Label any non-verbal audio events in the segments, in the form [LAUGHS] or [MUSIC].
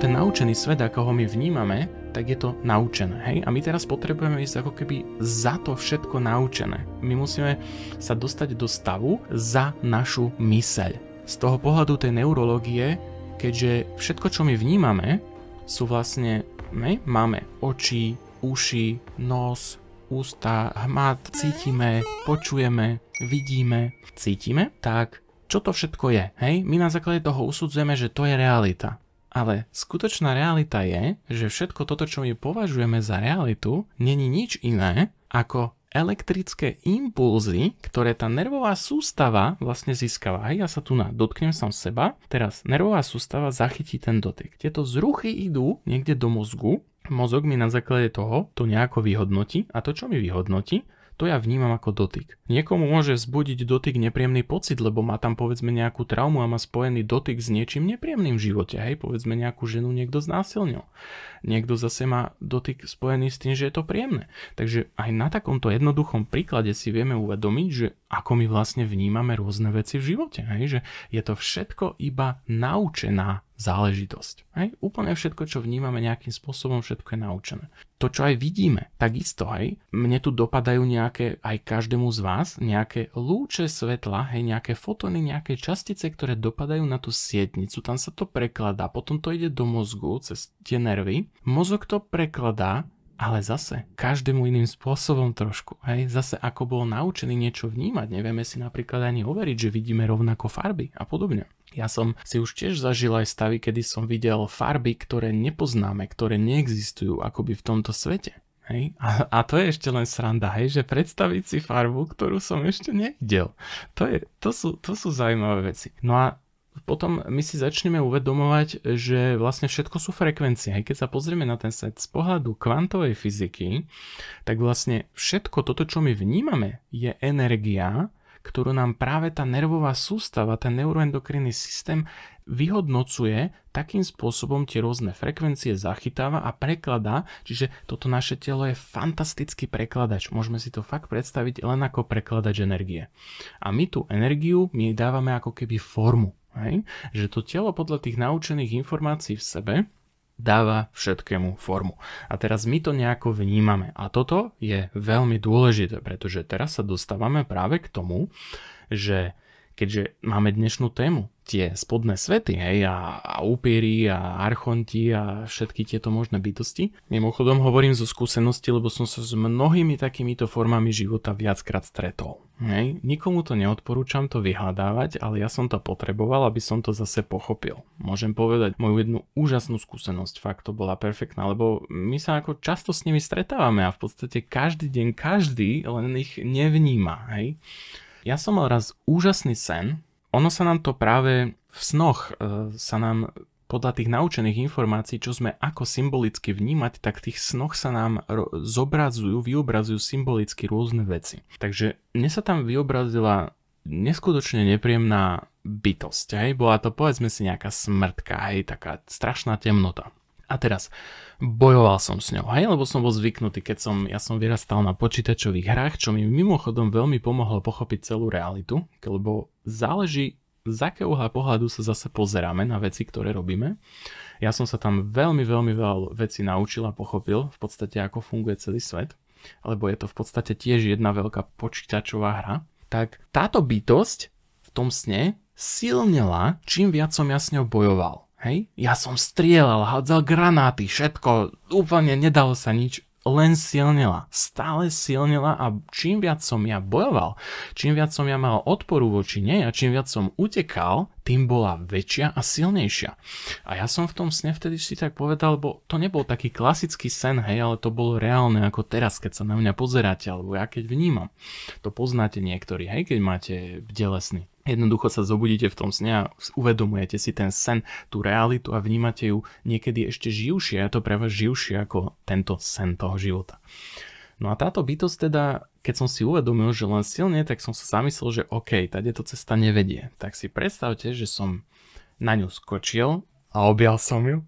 ten naučený svet, ako ho my vnímame, tak je to naučené. Hej? A my teraz potrebujeme ísť ako keby za to všetko naučené. My musíme sa dostať do stavu za našu myseľ. Z toho pohľadu tej neurológie, keďže všetko, čo my vnímame, sú vlastne, my máme oči, uši, nos, ústa, hmat, cítime, počujeme, vidíme, cítime, tak čo to všetko je, hej? My na základe toho usudzujeme, že to je realita. Ale skutočná realita je, že všetko toto, čo my považujeme za realitu, není nič iné ako elektrické impulzy, ktoré tá nervová sústava vlastne získava. Hej, ja sa tu na, dotknem sam seba, teraz nervová sústava zachytí ten dotyk. Tieto zruchy idú niekde do mozgu, mozog mi na základe toho to nejako vyhodnotí a to, čo mi vyhodnotí, to ja vnímam ako dotyk. Niekomu môže vzbudiť dotyk nepríjemný pocit, lebo má tam povedzme nejakú traumu a má spojený dotyk s niečím nepríjemným v živote. Hej, povedzme nejakú ženu niekto znásilnil. Niekto zase má dotyk spojený s tým, že je to príjemné. Takže aj na takomto jednoduchom príklade si vieme uvedomiť, že ako my vlastne vnímame rôzne veci v živote. Hej, že je to všetko iba naučená záležitosť. Hej? Úplne všetko, čo vnímame nejakým spôsobom, všetko je naučené. To, čo aj vidíme, takisto aj, mne tu dopadajú nejaké, aj každému z vás, nejaké lúče svetla, hej, nejaké fotóny, nejaké častice, ktoré dopadajú na tú sietnicu, tam sa to prekladá, potom to ide do mozgu cez tie nervy, mozog to prekladá ale zase každému iným spôsobom trošku. Hej? Zase ako bol naučený niečo vnímať, nevieme si napríklad ani overiť, že vidíme rovnako farby a podobne. Ja som si už tiež zažil aj stavy, kedy som videl farby, ktoré nepoznáme, ktoré neexistujú akoby v tomto svete. Hej? A, a to je ešte len sranda, hej? že predstaviť si farbu, ktorú som ešte nevidel. To, je, to, sú, to sú zaujímavé veci. No a potom my si začneme uvedomovať, že vlastne všetko sú frekvencie. Aj keď sa pozrieme na ten svet z pohľadu kvantovej fyziky, tak vlastne všetko toto, čo my vnímame, je energia, ktorú nám práve tá nervová sústava, ten neuroendokrinný systém vyhodnocuje, takým spôsobom tie rôzne frekvencie zachytáva a prekladá, čiže toto naše telo je fantastický prekladač. Môžeme si to fakt predstaviť len ako prekladač energie. A my tú energiu, my dávame ako keby formu. Hej? Že to telo podľa tých naučených informácií v sebe dáva všetkému formu. A teraz my to nejako vnímame. A toto je veľmi dôležité, pretože teraz sa dostávame práve k tomu, že keďže máme dnešnú tému, tie spodné svety, hej, a, a upíry a archonti a všetky tieto možné bytosti. Mimochodom hovorím zo skúsenosti, lebo som sa s mnohými takýmito formami života viackrát stretol. Hej, nikomu to neodporúčam to vyhľadávať, ale ja som to potreboval, aby som to zase pochopil. Môžem povedať moju jednu úžasnú skúsenosť, fakt to bola perfektná, lebo my sa ako často s nimi stretávame a v podstate každý deň každý len ich nevníma, hej. Ja som mal raz úžasný sen. Ono sa nám to práve v snoch e, sa nám podľa tých naučených informácií, čo sme ako symbolicky vnímať, tak v tých snoch sa nám ro- zobrazujú, vyobrazujú symbolicky rôzne veci. Takže mne sa tam vyobrazila neskutočne nepríjemná bytosť, hej, bola to povedzme si nejaká smrtka, hej, taká strašná temnota. A teraz, bojoval som s ňou, hej, lebo som bol zvyknutý, keď som, ja som vyrastal na počítačových hrách, čo mi mimochodom veľmi pomohlo pochopiť celú realitu, lebo záleží, z akého uhla pohľadu sa zase pozeráme na veci, ktoré robíme. Ja som sa tam veľmi, veľmi veľa vecí naučil a pochopil v podstate, ako funguje celý svet, lebo je to v podstate tiež jedna veľká počítačová hra. Tak táto bytosť v tom sne silnila, čím viac som ja s ňou bojoval. Hej? Ja som strieľal, hádzal granáty, všetko, úplne nedalo sa nič, len silnila, stále silnila a čím viac som ja bojoval, čím viac som ja mal odporu voči nej a čím viac som utekal, tým bola väčšia a silnejšia. A ja som v tom sne vtedy si tak povedal, bo to nebol taký klasický sen, hej, ale to bolo reálne ako teraz, keď sa na mňa pozeráte, alebo ja keď vnímam. To poznáte niektorí, hej, keď máte delesný. Jednoducho sa zobudíte v tom sne a uvedomujete si ten sen, tú realitu a vnímate ju niekedy ešte živšie. Je to pre vás živšie ako tento sen toho života. No a táto bytosť teda, keď som si uvedomil, že len silne, tak som sa zamyslel, že OK, tady to cesta nevedie. Tak si predstavte, že som na ňu skočil a objal som ju.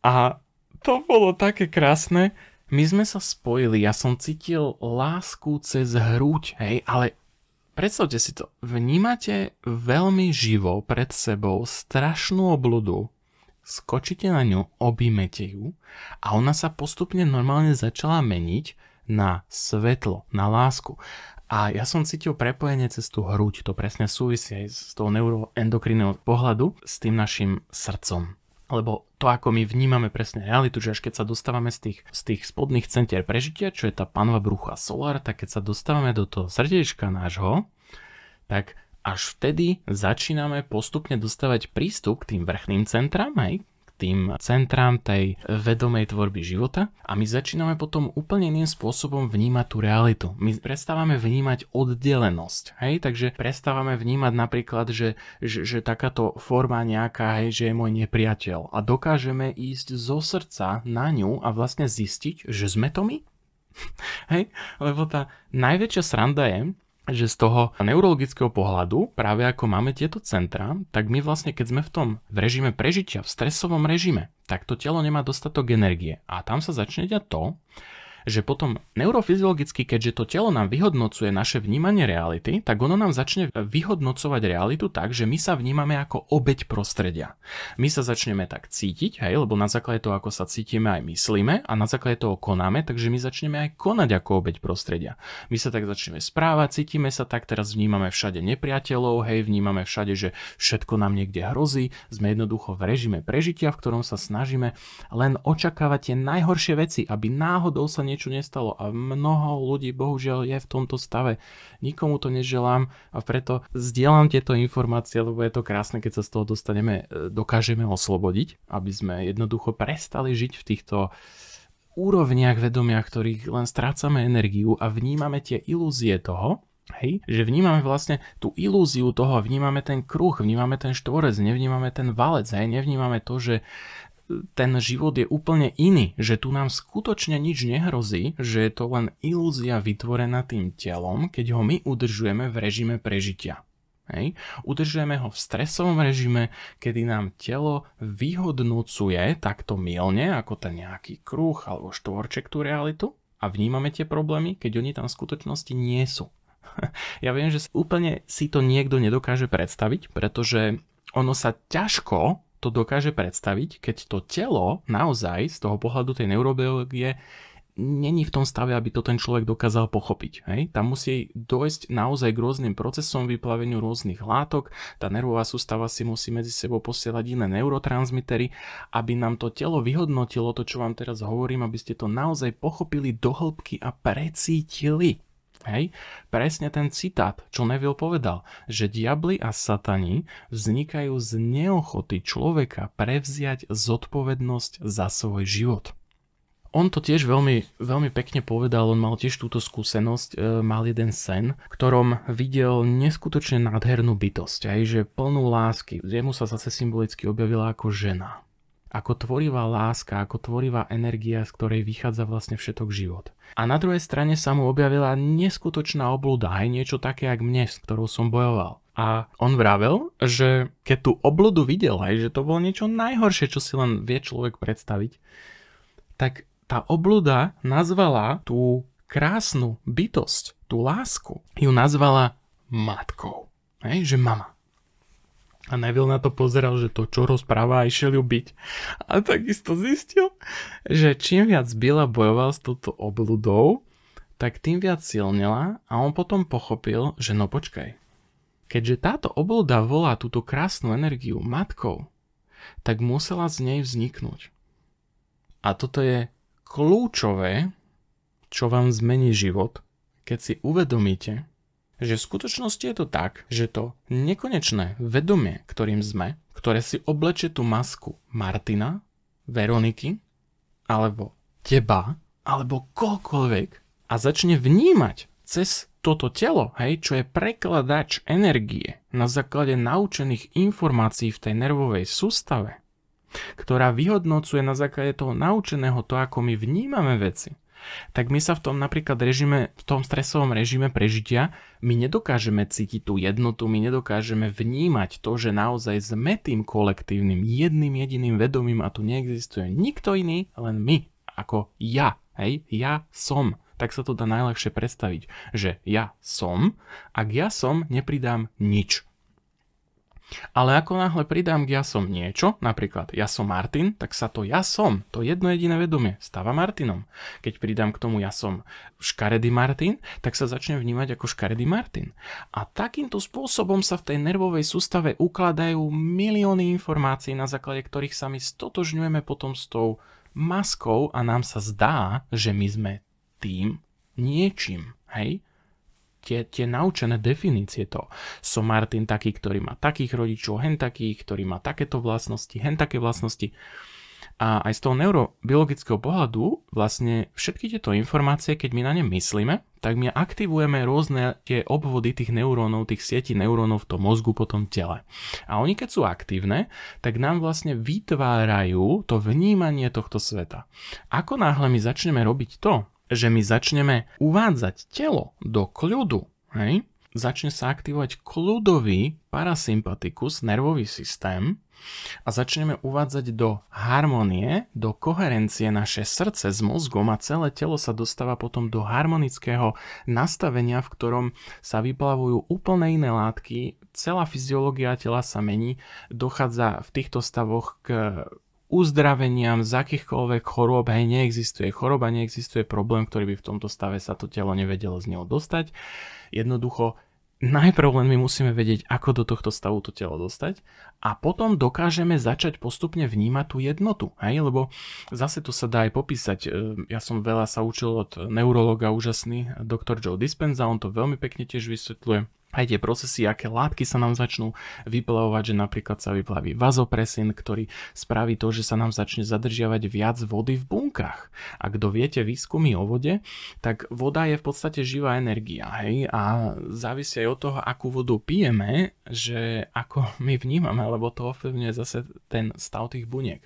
A to bolo také krásne. My sme sa spojili, ja som cítil lásku cez hruď, hej, ale Predstavte si to, vnímate veľmi živo pred sebou strašnú obludu, skočíte na ňu, objímete ju a ona sa postupne normálne začala meniť na svetlo, na lásku. A ja som cítil prepojenie cez tú hruď, to presne súvisí aj s tou neuroendokrinného pohľadu, s tým našim srdcom lebo to, ako my vnímame presne realitu, že až keď sa dostávame z tých, z tých spodných centier prežitia, čo je tá panva brucha solar, tak keď sa dostávame do toho srdiečka nášho, tak až vtedy začíname postupne dostávať prístup k tým vrchným centram, hej, tým centrám tej vedomej tvorby života a my začíname potom úplne iným spôsobom vnímať tú realitu. My prestávame vnímať oddelenosť, hej, takže prestávame vnímať napríklad, že, že, že takáto forma nejaká, hej, že je môj nepriateľ a dokážeme ísť zo srdca na ňu a vlastne zistiť, že sme to my. [LAUGHS] Hej, lebo tá najväčšia sranda je, že z toho neurologického pohľadu, práve ako máme tieto centra, tak my vlastne, keď sme v tom v režime prežitia, v stresovom režime, tak to telo nemá dostatok energie. A tam sa začne diať to, že potom neurofyziologicky, keďže to telo nám vyhodnocuje naše vnímanie reality, tak ono nám začne vyhodnocovať realitu tak, že my sa vnímame ako obeď prostredia. My sa začneme tak cítiť, hej, lebo na základe toho, ako sa cítime, aj myslíme a na základe toho konáme, takže my začneme aj konať ako obeď prostredia. My sa tak začneme správať, cítime sa tak, teraz vnímame všade nepriateľov, hej, vnímame všade, že všetko nám niekde hrozí, sme jednoducho v režime prežitia, v ktorom sa snažíme len očakávať tie najhoršie veci, aby náhodou sa ne niečo nestalo a mnoho ľudí bohužiaľ je v tomto stave. Nikomu to neželám a preto zdieľam tieto informácie, lebo je to krásne, keď sa z toho dostaneme, e, dokážeme oslobodiť, aby sme jednoducho prestali žiť v týchto úrovniach vedomia, ktorých len strácame energiu a vnímame tie ilúzie toho, Hej? Že vnímame vlastne tú ilúziu toho, vnímame ten kruh, vnímame ten štvorec, nevnímame ten valec, hej? nevnímame to, že ten život je úplne iný, že tu nám skutočne nič nehrozí, že je to len ilúzia vytvorená tým telom, keď ho my udržujeme v režime prežitia. Hej. Udržujeme ho v stresovom režime, kedy nám telo vyhodnocuje takto mielne, ako ten nejaký kruh alebo štvorček tú realitu a vnímame tie problémy, keď oni tam v skutočnosti nie sú. [LAUGHS] ja viem, že úplne si to niekto nedokáže predstaviť, pretože ono sa ťažko to dokáže predstaviť, keď to telo naozaj z toho pohľadu tej neurobiológie není v tom stave, aby to ten človek dokázal pochopiť. Hej? Tam musí dojsť naozaj k rôznym procesom, vyplaveniu rôznych látok, tá nervová sústava si musí medzi sebou posielať iné neurotransmitery, aby nám to telo vyhodnotilo to, čo vám teraz hovorím, aby ste to naozaj pochopili do hĺbky a precítili. Hej? Presne ten citát, čo Neville povedal, že diabli a satani vznikajú z neochoty človeka prevziať zodpovednosť za svoj život. On to tiež veľmi, veľmi pekne povedal, on mal tiež túto skúsenosť, e, mal jeden sen, ktorom videl neskutočne nádhernú bytosť, aj že plnú lásky, jemu sa zase symbolicky objavila ako žena ako tvorivá láska, ako tvorivá energia, z ktorej vychádza vlastne všetok život. A na druhej strane sa mu objavila neskutočná oblúda, aj niečo také, jak mne, s ktorou som bojoval. A on vravel, že keď tú obludu videl aj, že to bolo niečo najhoršie, čo si len vie človek predstaviť, tak tá obluda nazvala tú krásnu bytosť, tú lásku, ju nazvala matkou. Hej, že mama. A Neville na to pozeral, že to čo rozpráva a išiel ju byť. A takisto zistil, že čím viac Bila bojoval s touto obludou, tak tým viac silnila a on potom pochopil, že no počkaj. Keďže táto obluda volá túto krásnu energiu matkou, tak musela z nej vzniknúť. A toto je kľúčové, čo vám zmení život, keď si uvedomíte, že v skutočnosti je to tak, že to nekonečné vedomie, ktorým sme, ktoré si obleče tú masku Martina, Veroniky, alebo teba, alebo kohokoľvek a začne vnímať cez toto telo, hej, čo je prekladač energie na základe naučených informácií v tej nervovej sústave, ktorá vyhodnocuje na základe toho naučeného to, ako my vnímame veci, tak my sa v tom napríklad režime, v tom stresovom režime prežitia, my nedokážeme cítiť tú jednotu, my nedokážeme vnímať to, že naozaj sme tým kolektívnym, jedným jediným vedomím a tu neexistuje nikto iný, len my, ako ja, hej, ja som tak sa to dá najľahšie predstaviť, že ja som, ak ja som, nepridám nič ale ako náhle pridám k ja som niečo, napríklad ja som Martin, tak sa to ja som, to jedno jediné vedomie, stáva Martinom. Keď pridám k tomu ja som škaredý Martin, tak sa začne vnímať ako škaredý Martin. A takýmto spôsobom sa v tej nervovej sústave ukladajú milióny informácií, na základe ktorých sa my stotožňujeme potom s tou maskou a nám sa zdá, že my sme tým niečím. Hej? tie, tie naučené definície to. Som Martin taký, ktorý má takých rodičov, hen takých, ktorý má takéto vlastnosti, hen také vlastnosti. A aj z toho neurobiologického pohľadu vlastne všetky tieto informácie, keď my na ne myslíme, tak my aktivujeme rôzne tie obvody tých neurónov, tých sietí neurónov v tom mozgu po tom tele. A oni keď sú aktívne, tak nám vlastne vytvárajú to vnímanie tohto sveta. Ako náhle my začneme robiť to, že my začneme uvádzať telo do kľudu, hej, začne sa aktivovať kľudový parasympatikus, nervový systém a začneme uvádzať do harmonie, do koherencie naše srdce s mozgom a celé telo sa dostáva potom do harmonického nastavenia, v ktorom sa vyplavujú úplne iné látky, celá fyziológia tela sa mení, dochádza v týchto stavoch k uzdraveniam z akýchkoľvek chorôb aj neexistuje. Choroba neexistuje problém, ktorý by v tomto stave sa to telo nevedelo z neho dostať. Jednoducho, najprv len my musíme vedieť, ako do tohto stavu to telo dostať a potom dokážeme začať postupne vnímať tú jednotu. Hej? Lebo zase to sa dá aj popísať. Ehm, ja som veľa sa učil od neurologa úžasný, doktor Joe Dispenza, on to veľmi pekne tiež vysvetľuje aj tie procesy, aké látky sa nám začnú vyplavovať, že napríklad sa vyplaví vazopresin, ktorý spraví to, že sa nám začne zadržiavať viac vody v bunkách. A kto viete výskumy o vode, tak voda je v podstate živá energia, hej, a závisí aj od toho, akú vodu pijeme, že ako [LAUGHS] my vnímame, lebo to ovplyvňuje zase ten stav tých buniek.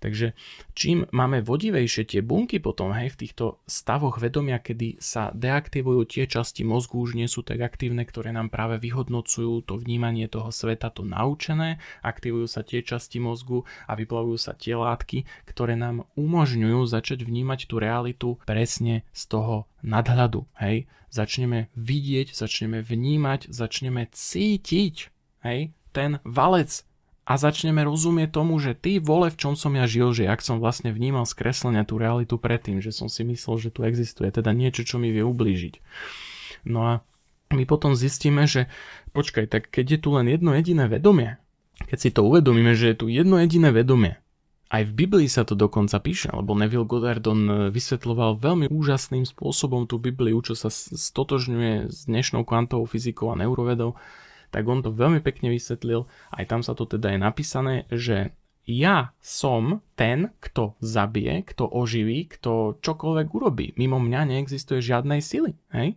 Takže čím máme vodivejšie tie bunky potom, hej, v týchto stavoch vedomia, kedy sa deaktivujú tie časti mozgu, už nie sú tak aktívne, ktoré nám práve vyhodnocujú to vnímanie toho sveta, to naučené, aktivujú sa tie časti mozgu a vyplavujú sa tie látky, ktoré nám umožňujú začať vnímať tú realitu presne z toho nadhľadu. Hej? Začneme vidieť, začneme vnímať, začneme cítiť hej? ten valec a začneme rozumieť tomu, že ty vole, v čom som ja žil, že ak som vlastne vnímal skreslenia tú realitu predtým, že som si myslel, že tu existuje teda niečo, čo mi vie ublížiť. No a my potom zistíme, že počkaj, tak keď je tu len jedno jediné vedomie, keď si to uvedomíme, že je tu jedno jediné vedomie, aj v Biblii sa to dokonca píše, lebo Neville Goddardon e, vysvetľoval veľmi úžasným spôsobom tú Bibliu, čo sa stotožňuje s dnešnou kvantovou fyzikou a neurovedou, tak on to veľmi pekne vysvetlil, aj tam sa to teda je napísané, že ja som ten, kto zabije, kto oživí, kto čokoľvek urobí. Mimo mňa neexistuje žiadnej sily. Hej?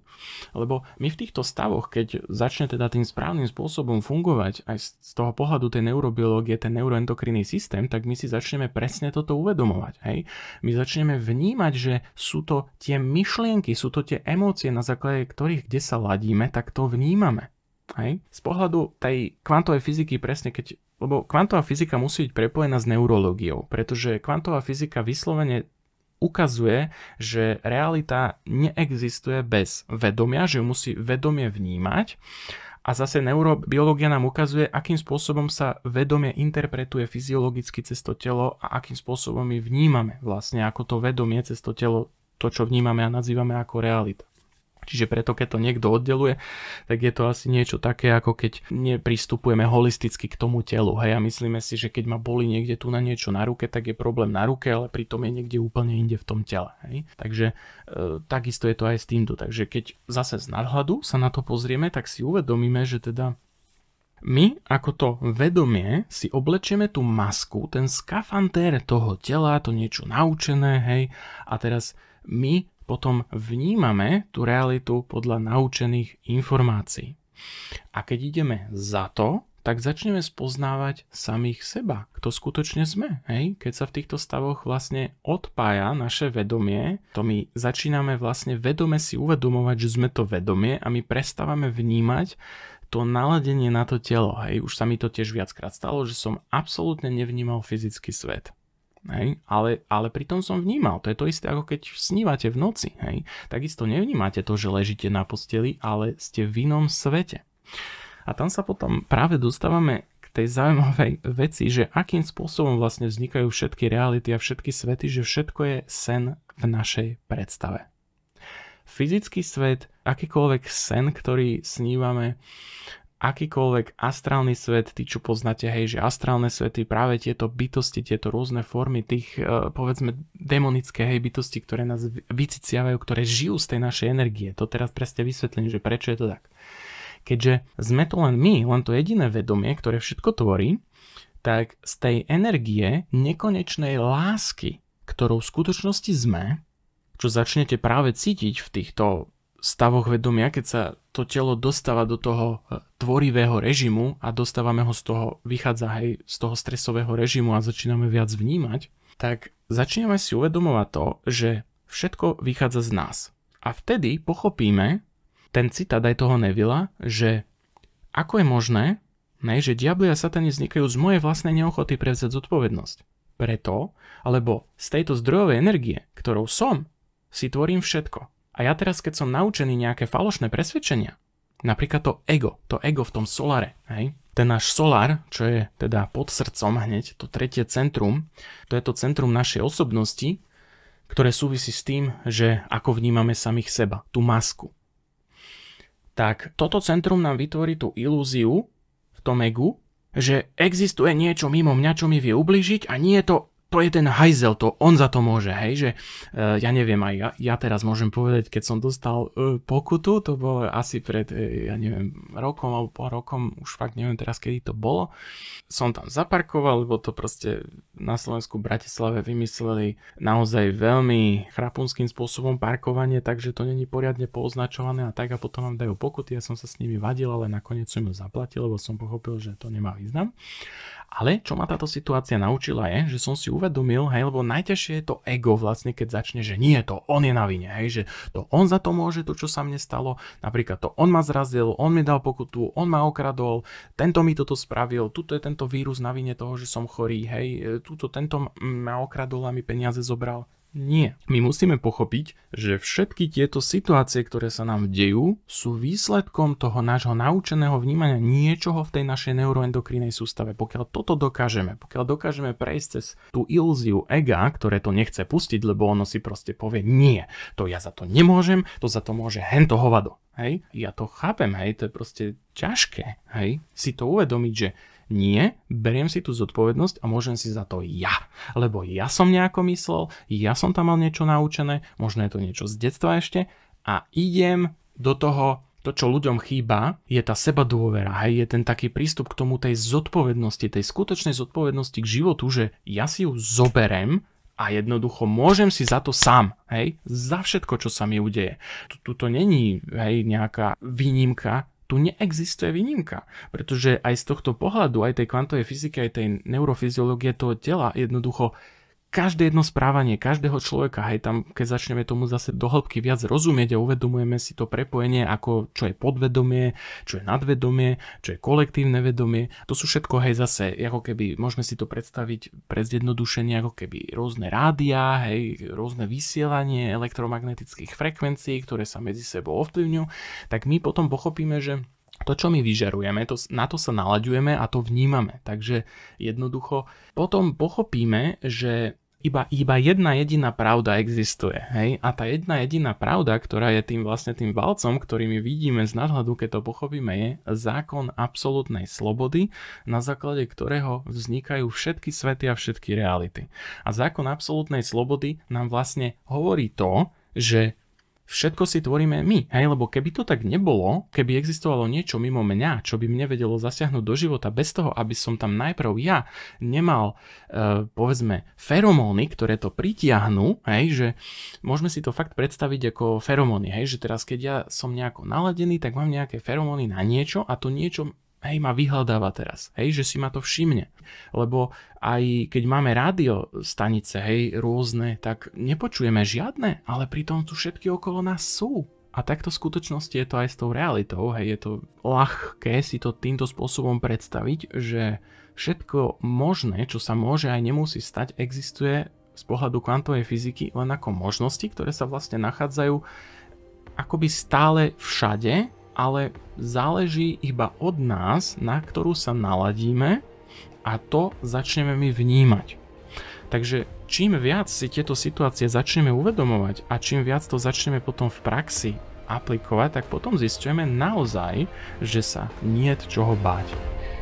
Lebo my v týchto stavoch, keď začne teda tým správnym spôsobom fungovať aj z toho pohľadu tej neurobiológie, ten neuroendokrinný systém, tak my si začneme presne toto uvedomovať. Hej? My začneme vnímať, že sú to tie myšlienky, sú to tie emócie, na základe ktorých, kde sa ladíme, tak to vnímame. Hej? Z pohľadu tej kvantovej fyziky presne, keď lebo kvantová fyzika musí byť prepojená s neurológiou, pretože kvantová fyzika vyslovene ukazuje, že realita neexistuje bez vedomia, že ju musí vedomie vnímať. A zase neurobiológia nám ukazuje, akým spôsobom sa vedomie interpretuje fyziologicky cez to telo a akým spôsobom my vnímame vlastne ako to vedomie cez to telo, to čo vnímame a nazývame ako realita. Čiže preto, keď to niekto oddeluje, tak je to asi niečo také, ako keď nepristupujeme holisticky k tomu telu. Hej, a myslíme si, že keď ma boli niekde tu na niečo na ruke, tak je problém na ruke, ale pritom je niekde úplne inde v tom tele. Hej. Takže e, takisto je to aj s týmto. Takže keď zase z nadhľadu sa na to pozrieme, tak si uvedomíme, že teda my ako to vedomie si oblečieme tú masku, ten skafantér toho tela, to niečo naučené, hej, a teraz my potom vnímame tú realitu podľa naučených informácií. A keď ideme za to, tak začneme spoznávať samých seba, kto skutočne sme. Hej? Keď sa v týchto stavoch vlastne odpája naše vedomie, to my začíname vlastne vedome si uvedomovať, že sme to vedomie a my prestávame vnímať to naladenie na to telo. Hej? Už sa mi to tiež viackrát stalo, že som absolútne nevnímal fyzický svet. Hej? Ale, ale pritom som vnímal. To je to isté, ako keď snívate v noci. Hej? Takisto nevnímate to, že ležíte na posteli, ale ste v inom svete. A tam sa potom práve dostávame k tej zaujímavej veci, že akým spôsobom vlastne vznikajú všetky reality a všetky svety, že všetko je sen v našej predstave. Fyzický svet, akýkoľvek sen, ktorý snívame, akýkoľvek astrálny svet, tí čo poznáte, hej, že astrálne svety, práve tieto bytosti, tieto rôzne formy tých, e, povedzme, demonické, hej, bytosti, ktoré nás vyciciavajú, ktoré žijú z tej našej energie. To teraz presne vysvetlím, že prečo je to tak. Keďže sme to len my, len to jediné vedomie, ktoré všetko tvorí, tak z tej energie nekonečnej lásky, ktorou v skutočnosti sme, čo začnete práve cítiť v týchto stavoch vedomia, keď sa to telo dostáva do toho e, tvorivého režimu a dostávame ho z toho, vychádza hej, z toho stresového režimu a začíname viac vnímať, tak začíname si uvedomovať to, že všetko vychádza z nás. A vtedy pochopíme ten citát aj toho Nevila, že ako je možné, ne, že diabli a satani vznikajú z mojej vlastnej neochoty prevzať zodpovednosť. Preto, alebo z tejto zdrojovej energie, ktorou som, si tvorím všetko. A ja teraz, keď som naučený nejaké falošné presvedčenia, napríklad to ego, to ego v tom solare, hej, ten náš solár, čo je teda pod srdcom hneď, to tretie centrum, to je to centrum našej osobnosti, ktoré súvisí s tým, že ako vnímame samých seba, tú masku. Tak toto centrum nám vytvorí tú ilúziu v tom egu, že existuje niečo mimo mňa, čo mi vie ublížiť a nie je to to je ten hajzel, to on za to môže, hej, že eh, ja neviem, aj ja, ja teraz môžem povedať, keď som dostal eh, pokutu, to bolo asi pred, eh, ja neviem, rokom alebo po rokom, už fakt neviem teraz, kedy to bolo, som tam zaparkoval, lebo to proste na Slovensku v Bratislave vymysleli naozaj veľmi chrapunským spôsobom parkovanie, takže to není poriadne poznačované a tak a potom vám dajú pokuty, ja som sa s nimi vadil, ale nakoniec som ju zaplatil, lebo som pochopil, že to nemá význam. Ale čo ma táto situácia naučila je, že som si uvedomil, hej, lebo najťažšie je to ego vlastne, keď začne, že nie, to on je na vine, hej, že to on za to môže, to čo sa mne stalo, napríklad to on ma zrazil, on mi dal pokutu, on ma okradol, tento mi toto spravil, tuto je tento vírus na vine toho, že som chorý, hej, e, tuto tento ma okradol a mi peniaze zobral. Nie. My musíme pochopiť, že všetky tieto situácie, ktoré sa nám dejú, sú výsledkom toho nášho naučeného vnímania niečoho v tej našej neuroendokrínej sústave. Pokiaľ toto dokážeme, pokiaľ dokážeme prejsť cez tú ilziu ega, ktoré to nechce pustiť, lebo ono si proste povie, nie, to ja za to nemôžem, to za to môže hento hovado. Hej? Ja to chápem, hej, to je proste ťažké, hej, si to uvedomiť, že nie, beriem si tú zodpovednosť a môžem si za to ja. Lebo ja som nejako myslel, ja som tam mal niečo naučené, možno je to niečo z detstva ešte a idem do toho to, čo ľuďom chýba, je tá seba dôvera, hej, je ten taký prístup k tomu tej zodpovednosti, tej skutočnej zodpovednosti k životu, že ja si ju zoberem a jednoducho môžem si za to sám, hej, za všetko, čo sa mi udeje. Tuto není, hej, nejaká výnimka, tu neexistuje výnimka. Pretože aj z tohto pohľadu, aj tej kvantovej fyziky, aj tej neurofyziológie toho tela jednoducho každé jedno správanie každého človeka, hej, tam keď začneme tomu zase do hĺbky viac rozumieť a uvedomujeme si to prepojenie, ako čo je podvedomie, čo je nadvedomie, čo je kolektívne vedomie, to sú všetko, hej, zase, ako keby, môžeme si to predstaviť pre zjednodušenie, ako keby rôzne rádia, hej, rôzne vysielanie elektromagnetických frekvencií, ktoré sa medzi sebou ovplyvňujú, tak my potom pochopíme, že to, čo my vyžarujeme, to, na to sa nalaďujeme a to vnímame. Takže jednoducho potom pochopíme, že iba, iba jedna jediná pravda existuje. Hej? A tá jedna jediná pravda, ktorá je tým vlastne tým valcom, ktorý my vidíme z nadhľadu, keď to pochopíme, je zákon absolútnej slobody, na základe ktorého vznikajú všetky svety a všetky reality. A zákon absolútnej slobody nám vlastne hovorí to, že všetko si tvoríme my. Hej, lebo keby to tak nebolo, keby existovalo niečo mimo mňa, čo by mne vedelo zasiahnuť do života bez toho, aby som tam najprv ja nemal, e, povedzme, feromóny, ktoré to pritiahnu, hej, že môžeme si to fakt predstaviť ako feromóny, hej, že teraz keď ja som nejako naladený, tak mám nejaké feromóny na niečo a to niečo hej, ma vyhľadáva teraz, hej, že si ma to všimne. Lebo aj keď máme rádio stanice, hej, rôzne, tak nepočujeme žiadne, ale pritom tu všetky okolo nás sú. A takto v skutočnosti je to aj s tou realitou, hej, je to ľahké si to týmto spôsobom predstaviť, že všetko možné, čo sa môže aj nemusí stať, existuje z pohľadu kvantovej fyziky len ako možnosti, ktoré sa vlastne nachádzajú akoby stále všade, ale záleží iba od nás, na ktorú sa naladíme a to začneme my vnímať. Takže čím viac si tieto situácie začneme uvedomovať a čím viac to začneme potom v praxi aplikovať, tak potom zistujeme naozaj, že sa je čoho báť.